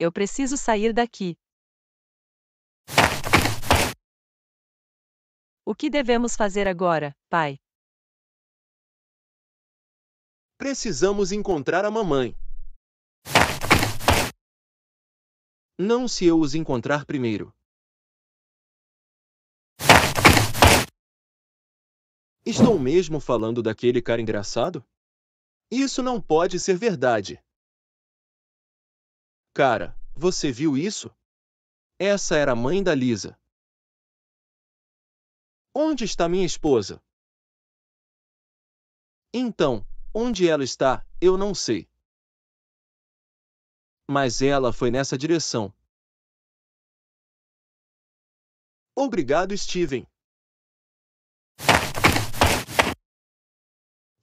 Eu preciso sair daqui. O que devemos fazer agora, pai? Precisamos encontrar a mamãe. Não se eu os encontrar primeiro. Estou mesmo falando daquele cara engraçado? Isso não pode ser verdade. Cara, você viu isso? Essa era a mãe da Lisa. Onde está minha esposa? Então, onde ela está, eu não sei. Mas ela foi nessa direção. Obrigado, Steven.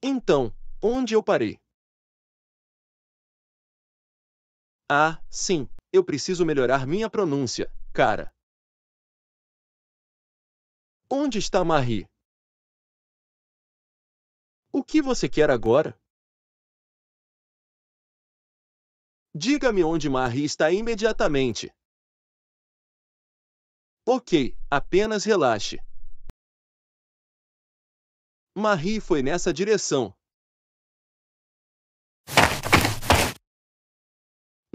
Então, onde eu parei? Ah, sim, eu preciso melhorar minha pronúncia, cara. Onde está Marie? O que você quer agora? Diga-me onde Marie está imediatamente. Ok, apenas relaxe. Marie foi nessa direção,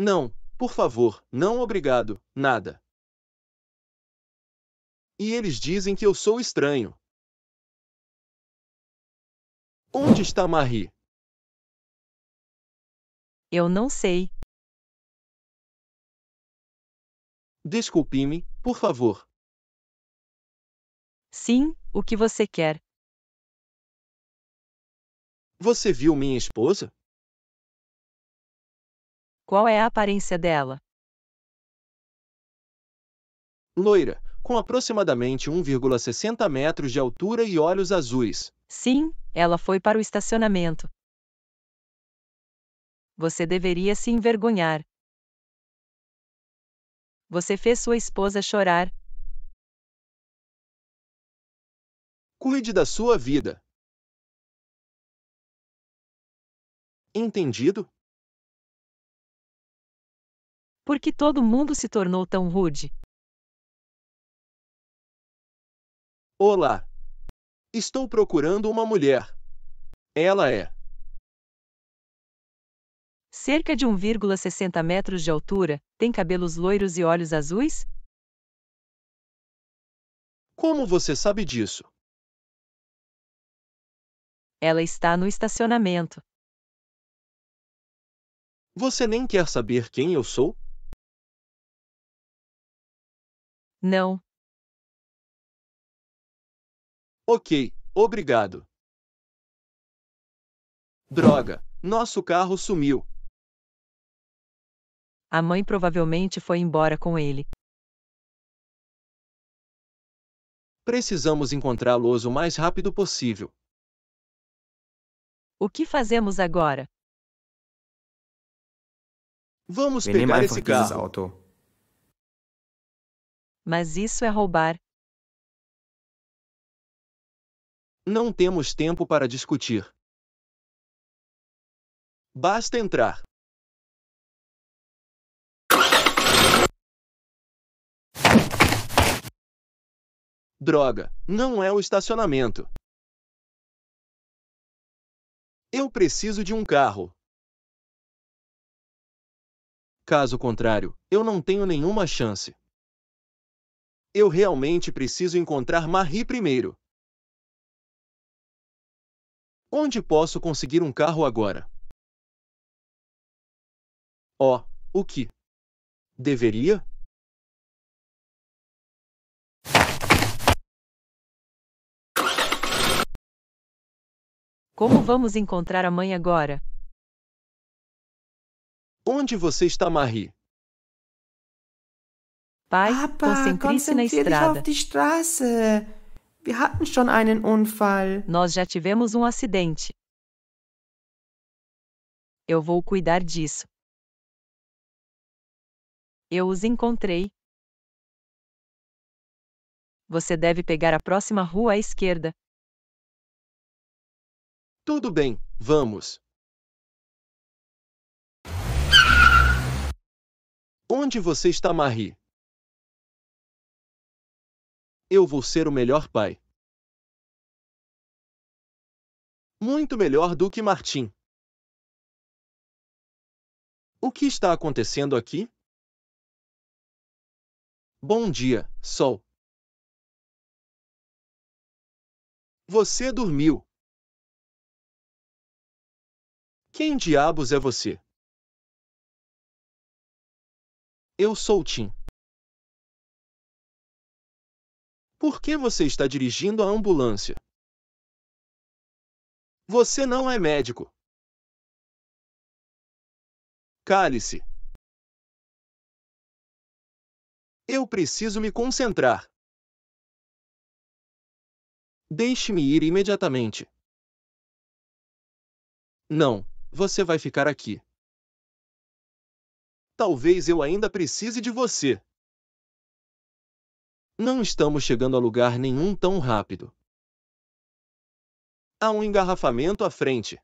Não, por favor, não obrigado, nada. E eles dizem que eu sou estranho. Onde está Marie? Eu não sei. Desculpe-me, por favor. Sim, o que você quer? Você viu minha esposa? Qual é a aparência dela? Loira, com aproximadamente 1,60 metros de altura e olhos azuis. Sim, ela foi para o estacionamento. Você deveria se envergonhar. Você fez sua esposa chorar. Cuide da sua vida. Entendido? Por que todo mundo se tornou tão rude? Olá! Estou procurando uma mulher. Ela é. Cerca de 1,60 metros de altura, tem cabelos loiros e olhos azuis? Como você sabe disso? Ela está no estacionamento. Você nem quer saber quem eu sou? Não. Ok, obrigado. Droga, nosso carro sumiu. A mãe provavelmente foi embora com ele. Precisamos encontrá-los o mais rápido possível. O que fazemos agora? Vamos é pegar esse carro mas isso é roubar. Não temos tempo para discutir. Basta entrar. Droga, não é o estacionamento. Eu preciso de um carro. Caso contrário, eu não tenho nenhuma chance. Eu realmente preciso encontrar Marie primeiro. Onde posso conseguir um carro agora? Oh, o que? Deveria? Como vamos encontrar a mãe agora? Onde você está, Marie? Bei Papa, konzentriere se na estrada. Nós já tivemos um acidente. Eu vou cuidar disso. Eu os encontrei. Você deve pegar a próxima rua à esquerda. Tudo bem, vamos. Onde você está, Marie? eu vou ser o melhor pai. Muito melhor do que Martim. O que está acontecendo aqui? Bom dia, Sol. Você dormiu. Quem diabos é você? Eu sou Tim. Por que você está dirigindo a ambulância? Você não é médico. Cale-se. Eu preciso me concentrar. Deixe-me ir imediatamente. Não, você vai ficar aqui. Talvez eu ainda precise de você. Não estamos chegando a lugar nenhum tão rápido. Há um engarrafamento à frente.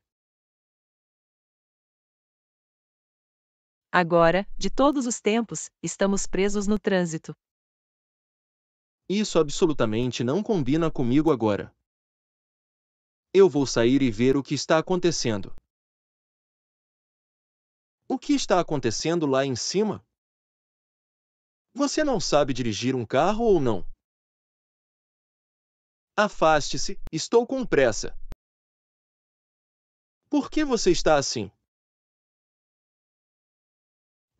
Agora, de todos os tempos, estamos presos no trânsito. Isso absolutamente não combina comigo agora. Eu vou sair e ver o que está acontecendo. O que está acontecendo lá em cima? Você não sabe dirigir um carro ou não? Afaste-se, estou com pressa. Por que você está assim?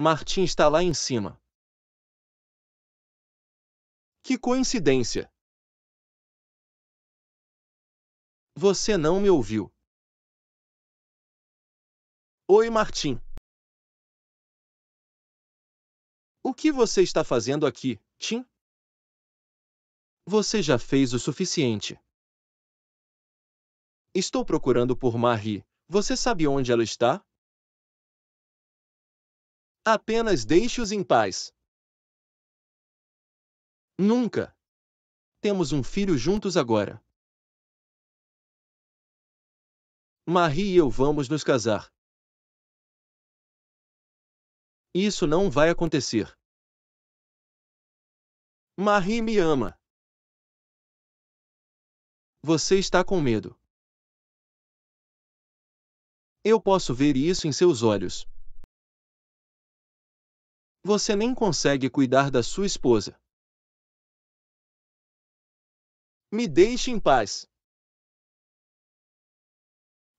Martim está lá em cima. Que coincidência! Você não me ouviu. Oi, Martim. O que você está fazendo aqui, Tim? Você já fez o suficiente. Estou procurando por Marie. Você sabe onde ela está? Apenas deixe-os em paz. Nunca. Temos um filho juntos agora. Marie e eu vamos nos casar. Isso não vai acontecer. Marie me ama. Você está com medo. Eu posso ver isso em seus olhos. Você nem consegue cuidar da sua esposa. Me deixe em paz.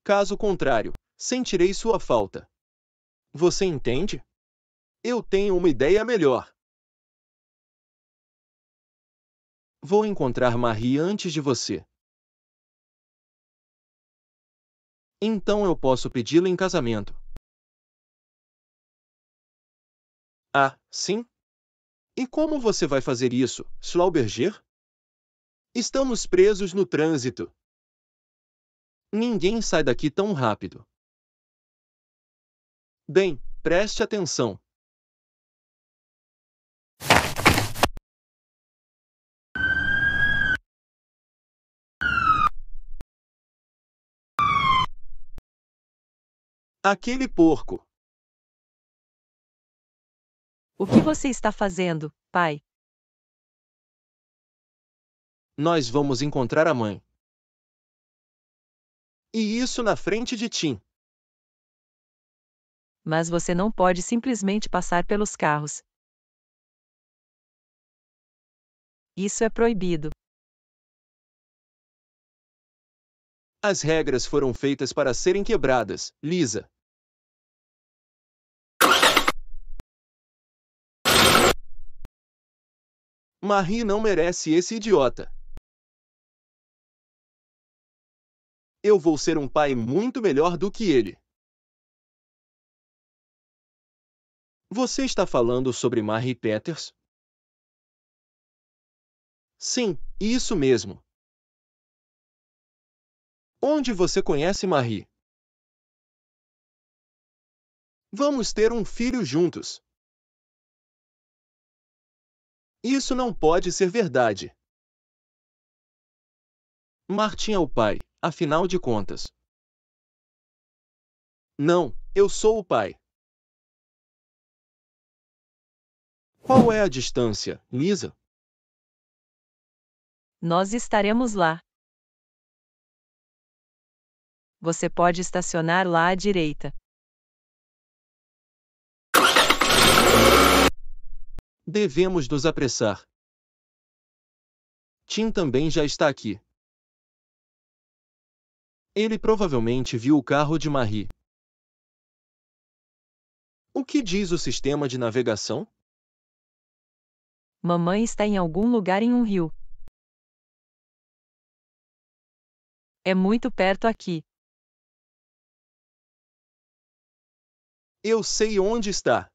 Caso contrário, sentirei sua falta. Você entende? Eu tenho uma ideia melhor. Vou encontrar Marie antes de você. Então eu posso pedi-la em casamento. Ah, sim? E como você vai fazer isso, Slauberger? Estamos presos no trânsito. Ninguém sai daqui tão rápido. Bem, preste atenção. Aquele porco. O que você está fazendo, pai? Nós vamos encontrar a mãe. E isso na frente de Tim. Mas você não pode simplesmente passar pelos carros. Isso é proibido. As regras foram feitas para serem quebradas, Lisa. Marie não merece esse idiota. Eu vou ser um pai muito melhor do que ele. Você está falando sobre Marie Peters? Sim, isso mesmo. Onde você conhece Marie? Vamos ter um filho juntos. Isso não pode ser verdade. Martin é o pai, afinal de contas. Não, eu sou o pai. Qual é a distância, Lisa? Nós estaremos lá. Você pode estacionar lá à direita. Devemos nos apressar. Tim também já está aqui. Ele provavelmente viu o carro de Marie. O que diz o sistema de navegação? Mamãe está em algum lugar em um rio. É muito perto aqui. Eu sei onde está.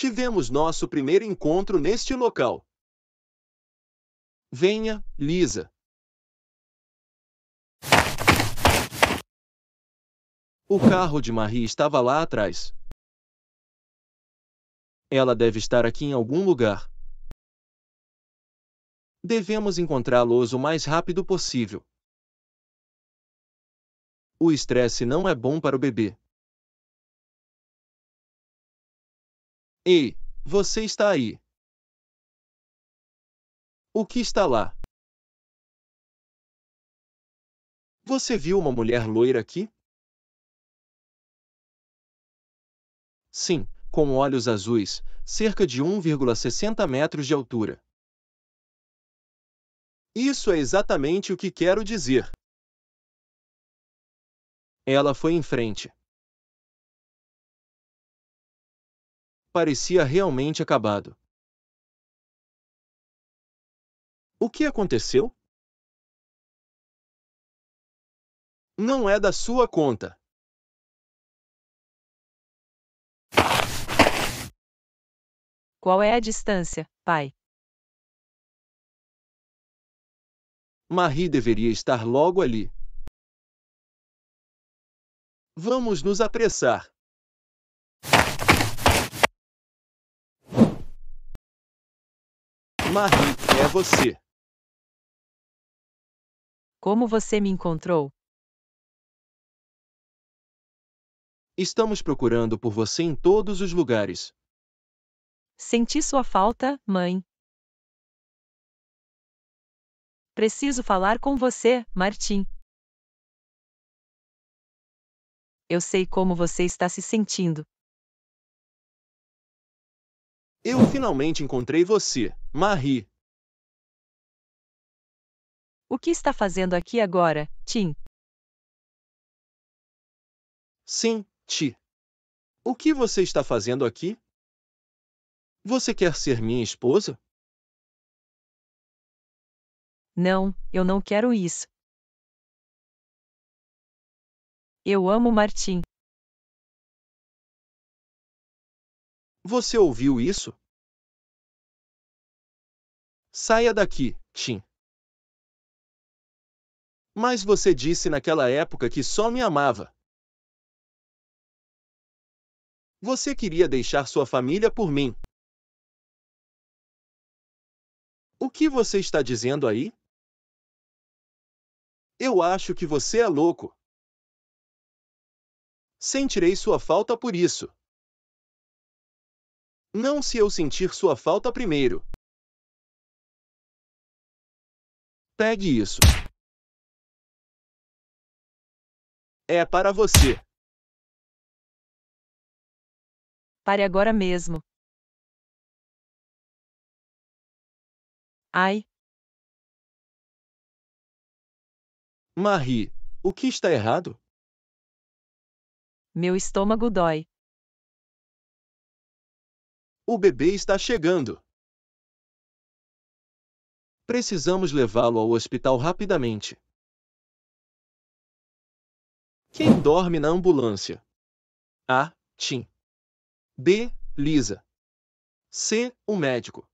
Tivemos nosso primeiro encontro neste local. Venha, Lisa. O carro de Marie estava lá atrás. Ela deve estar aqui em algum lugar. Devemos encontrá-los o mais rápido possível. O estresse não é bom para o bebê. Ei, você está aí? O que está lá? Você viu uma mulher loira aqui? Sim, com olhos azuis, cerca de 1,60 metros de altura. Isso é exatamente o que quero dizer. Ela foi em frente. parecia realmente acabado. O que aconteceu? Não é da sua conta. Qual é a distância, pai? Marie deveria estar logo ali. Vamos nos apressar. Marie, é você. Como você me encontrou? Estamos procurando por você em todos os lugares. Senti sua falta, mãe. Preciso falar com você, Martim. Eu sei como você está se sentindo. Eu finalmente encontrei você. Marie. O que está fazendo aqui agora, Tim? Sim, Ti. O que você está fazendo aqui? Você quer ser minha esposa? Não, eu não quero isso. Eu amo Martim. Você ouviu isso? Saia daqui, Tim. Mas você disse naquela época que só me amava. Você queria deixar sua família por mim. O que você está dizendo aí? Eu acho que você é louco. Sentirei sua falta por isso. Não se eu sentir sua falta primeiro. Pegue isso. É para você. Pare agora mesmo. Ai. Marie, o que está errado? Meu estômago dói. O bebê está chegando. Precisamos levá-lo ao hospital rapidamente. Quem dorme na ambulância? A. Tim. B. Lisa. C. O médico.